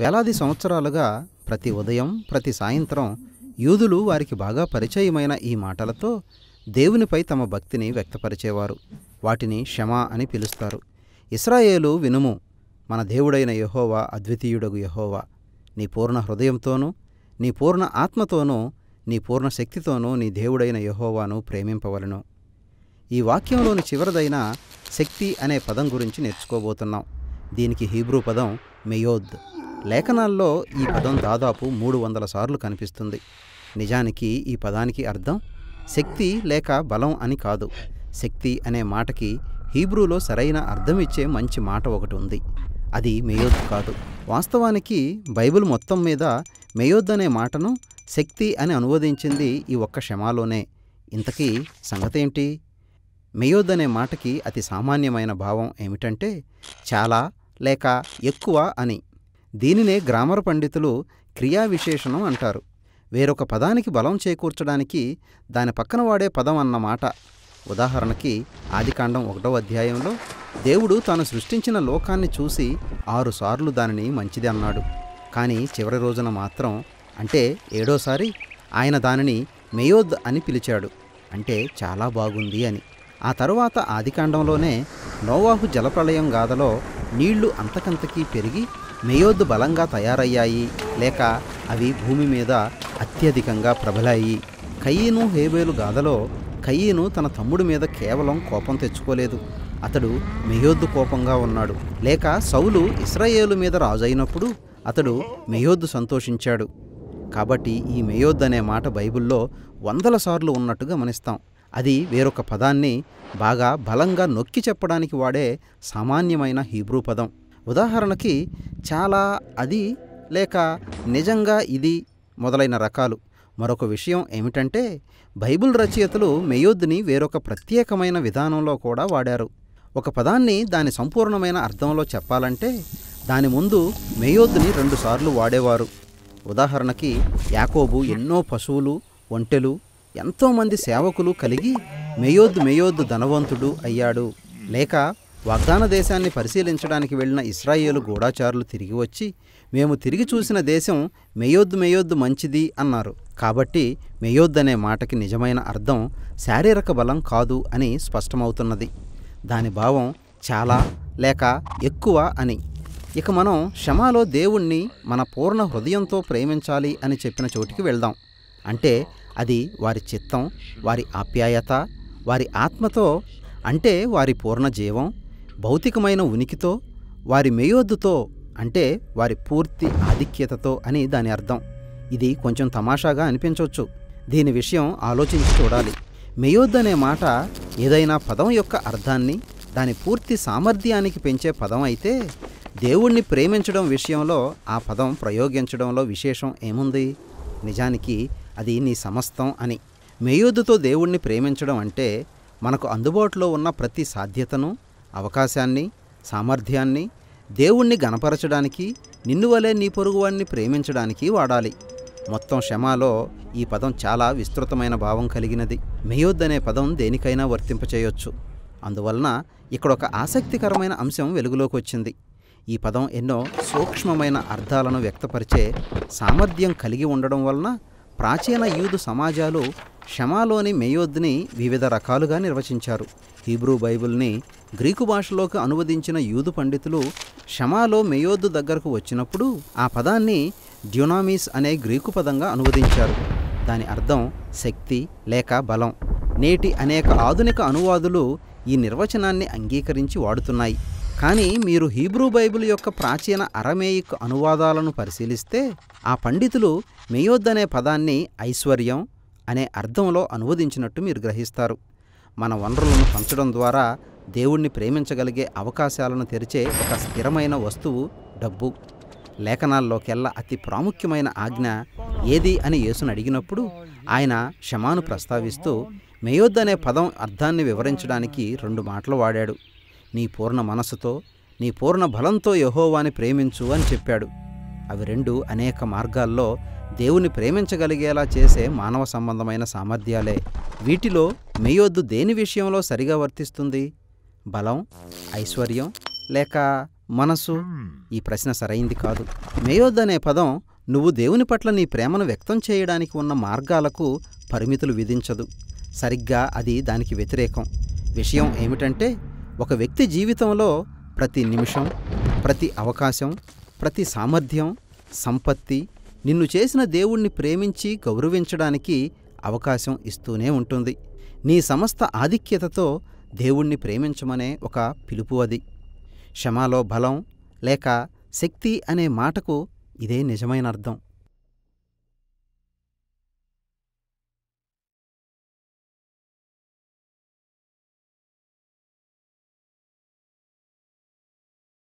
వేలాది సంవత్సరాలుగా ప్రతి ఉదయం ప్రతి సాయంత్రం యూదులు వారికి బాగా పరిచయమైన ఈ మాటలతో దేవునిపై తమ భక్తిని వ్యక్తపరిచేవారు వాటిని క్షమ అని పిలుస్తారు ఇస్రాయేలు వినుము మన దేవుడైన యహోవా అద్వితీయుడగు యహోవా నీ పూర్ణ హృదయంతోనూ నీ పూర్ణ ఆత్మతోనూ నీ పూర్ణ శక్తితోనూ నీ దేవుడైన యహోవాను ప్రేమింపవలను ఈ వాక్యంలోని చివరిదైన శక్తి అనే పదం గురించి నేర్చుకోబోతున్నాం దీనికి హీబ్రూ పదం మెయోద్ లేఖనాల్లో ఈ పదం దాదాపు మూడు వందల సార్లు కనిపిస్తుంది నిజానికి ఈ పదానికి అర్థం శక్తి లేక బలం అని కాదు శక్తి అనే మాటకి హీబ్రూలో సరైన అర్థం ఇచ్చే మంచి మాట ఒకటి ఉంది అది మేయోద్ కాదు వాస్తవానికి బైబిల్ మొత్తం మీద మేయోద్ అనే మాటను శక్తి అని అనువదించింది ఈ ఒక్క క్షమాలోనే ఇంతకీ సంగతేంటి మేయోద్ అనే మాటకి అతి సామాన్యమైన భావం ఏమిటంటే చాలా లేక ఎక్కువ అని దీనినే గ్రామర్ పండితులు క్రియా విశేషణం అంటారు వేరొక పదానికి బలం చేకూర్చడానికి దాని పక్కన వాడే పదం అన్నమాట ఉదాహరణకి ఆదికాండం ఒకటో అధ్యాయంలో దేవుడు తాను సృష్టించిన లోకాన్ని చూసి ఆరుసార్లు దానిని మంచిది అన్నాడు కానీ చివరి రోజున మాత్రం అంటే ఏడోసారి ఆయన దానిని మేయోద్ అని పిలిచాడు అంటే చాలా బాగుంది అని ఆ తరువాత ఆదికాండంలోనే నోవాహు జలప్రళయం గాథలో నీళ్లు అంతకంతకీ పెరిగి మేయోద్దు బలంగా తయారయ్యాయి లేక అవి భూమి మీద అత్యధికంగా ప్రబలాయి కయ్యను హేబేలు గాథలో కయ్యను తన తమ్ముడి మీద కేవలం కోపం తెచ్చుకోలేదు అతడు మెయోద్దు కోపంగా ఉన్నాడు లేక సౌలు ఇస్రాయేలు మీద రాజైనప్పుడు అతడు మెయోద్దు సంతోషించాడు కాబట్టి ఈ మెయోద్ అనే మాట బైబిల్లో వందల సార్లు ఉన్నట్టు గమనిస్తాం అది వేరొక పదాన్ని బాగా బలంగా నొక్కి చెప్పడానికి వాడే సామాన్యమైన హీబ్రూ పదం ఉదాహరణకి చాలా అది లేక నిజంగా ఇది మొదలైన రకాలు మరొక విషయం ఏమిటంటే బైబిల్ రచయితలు మెయోద్ని వేరొక ప్రత్యేకమైన విధానంలో కూడా వాడారు ఒక పదాన్ని దాని సంపూర్ణమైన అర్థంలో చెప్పాలంటే దాని ముందు మేయోద్ని రెండుసార్లు వాడేవారు ఉదాహరణకి యాకోబు ఎన్నో పశువులు ఒంటెలు ఎంతోమంది సేవకులు కలిగి మేయోద్ మేయోద్ ధనవంతుడు అయ్యాడు లేక వాగ్దాన దేశాన్ని పరిశీలించడానికి వెళ్లిన ఇస్రాయేలు గూఢాచారులు తిరిగి వచ్చి మేము తిరిగి చూసిన దేశం మేయోద్ మేయోద్ మంచిది అన్నారు కాబట్టి మేయోద్ అనే మాటకి నిజమైన అర్థం శారీరక బలం కాదు అని స్పష్టమవుతున్నది దాని భావం చాలా లేక ఎక్కువ అని ఇక మనం క్షమాలో దేవుణ్ణి మన పూర్ణ హృదయంతో ప్రేమించాలి అని చెప్పిన చోటికి వెళ్దాం అంటే అది వారి చిత్తం వారి ఆప్యాయత వారి ఆత్మతో అంటే వారి పూర్ణ జీవం భౌతికమైన ఉనికితో వారి మేయోద్దుతో అంటే వారి పూర్తి ఆధిక్యతతో అని దాని అర్థం ఇది కొంచెం తమాషాగా అనిపించవచ్చు దీని విషయం ఆలోచించి చూడాలి మేయోద్దు అనే మాట ఏదైనా పదం యొక్క అర్థాన్ని దాని పూర్తి సామర్థ్యానికి పెంచే పదం అయితే దేవుణ్ణి ప్రేమించడం విషయంలో ఆ పదం ప్రయోగించడంలో విశేషం ఏముంది నిజానికి అది నీ సమస్తం అని మేయోద్దుతో దేవుణ్ణి ప్రేమించడం అంటే మనకు అందుబాటులో ఉన్న ప్రతి సాధ్యతను అవకాశాన్ని సామర్థ్యాన్ని దేవుణ్ణి గణపరచడానికి నిన్నువలే నీ పొరుగువాణ్ణి ప్రేమించడానికి వాడాలి మొత్తం క్షమాలో ఈ పదం చాలా విస్తృతమైన భావం కలిగినది మేయొద్దు అనే పదం దేనికైనా వర్తింపచేయొచ్చు అందువలన ఇక్కడ ఒక ఆసక్తికరమైన అంశం వెలుగులోకి వచ్చింది ఈ పదం ఎన్నో సూక్ష్మమైన అర్థాలను వ్యక్తపరిచే సామర్థ్యం కలిగి ఉండడం వలన ప్రాచీన యూదు సమాజాలు క్షమాలోని మేయోద్ని వివిధ రకాలుగా నిర్వచించారు హీబ్రూ బైబిల్ని గ్రీకు భాషలోకి అనువదించిన యూదు పండితులు క్షమాలో మేయోద్దు దగ్గరకు వచ్చినప్పుడు ఆ పదాన్ని డ్యునామీస్ అనే గ్రీకు పదంగా అనువదించారు దాని అర్థం శక్తి లేక బలం నేటి అనేక ఆధునిక అనువాదులు ఈ నిర్వచనాన్ని అంగీకరించి వాడుతున్నాయి కానీ మీరు హీబ్రూ బైబిల్ యొక్క ప్రాచీన అరమేయిక్ అనువాదాలను పరిశీలిస్తే ఆ పండితులు మేయోద్ అనే పదాన్ని ఐశ్వర్యం అనే అర్థంలో అనువదించినట్టు మీరు గ్రహిస్తారు మన వనరులను పంచడం ద్వారా దేవుణ్ణి ప్రేమించగలిగే అవకాశాలను తెరిచే ఒక స్థిరమైన వస్తువు డబ్బు లేఖనాల్లోకెల్లా అతి ప్రాముఖ్యమైన ఆజ్ఞ ఏది అని యేసును అడిగినప్పుడు ఆయన క్షమాను ప్రస్తావిస్తూ మేయొద్దు అనే పదం అర్థాన్ని వివరించడానికి రెండు మాటలు వాడాడు నీ పూర్ణ మనసుతో నీ పూర్ణ బలంతో యహోవాని ప్రేమించు అని చెప్పాడు అవి రెండు అనేక మార్గాల్లో దేవుని ప్రేమించగలిగేలా చేసే మానవ సంబంధమైన సామర్థ్యాలే వీటిలో మేయొద్దు దేని విషయంలో సరిగా వర్తిస్తుంది బలం ఐశ్వర్యం లేక మనసు ఈ ప్రశ్న సరైంది కాదు మేయొద్దు అనే పదం నువ్వు దేవుని పట్ల నీ ప్రేమను వ్యక్తం చేయడానికి ఉన్న మార్గాలకు పరిమితులు విధించదు సరిగ్గా అది దానికి వ్యతిరేకం విషయం ఏమిటంటే ఒక వ్యక్తి జీవితంలో ప్రతి నిమిషం ప్రతి అవకాశం ప్రతి సామర్థ్యం సంపత్తి నిన్ను చేసిన దేవుణ్ణి ప్రేమించి గౌరవించడానికి అవకాశం ఇస్తూనే ఉంటుంది నీ సమస్త ఆధిక్యతతో దేవుణ్ణి ప్రేమించమనే ఒక పిలుపు అది క్షమాలో బలం లేక శక్తి అనే మాటకు ఇదే నిజమైన అర్థం